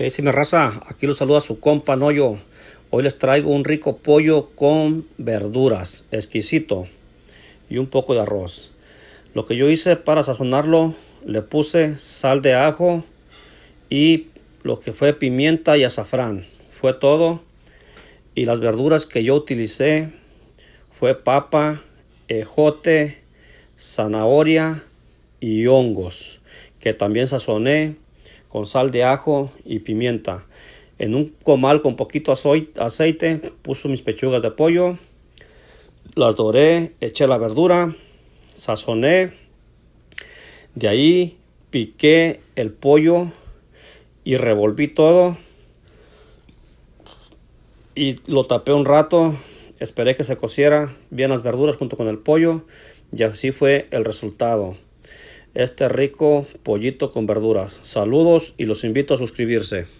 ¿Qué dice mi raza? Aquí lo saluda su compa Noyo. Hoy les traigo un rico pollo con verduras, exquisito, y un poco de arroz. Lo que yo hice para sazonarlo, le puse sal de ajo y lo que fue pimienta y azafrán. Fue todo. Y las verduras que yo utilicé fue papa, ejote, zanahoria y hongos, que también sazoné con sal de ajo y pimienta. En un comal con poquito aceite puso mis pechugas de pollo, las doré, eché la verdura, sazoné. De ahí piqué el pollo y revolví todo y lo tapé un rato, esperé que se cociera bien las verduras junto con el pollo y así fue el resultado este rico pollito con verduras. Saludos y los invito a suscribirse.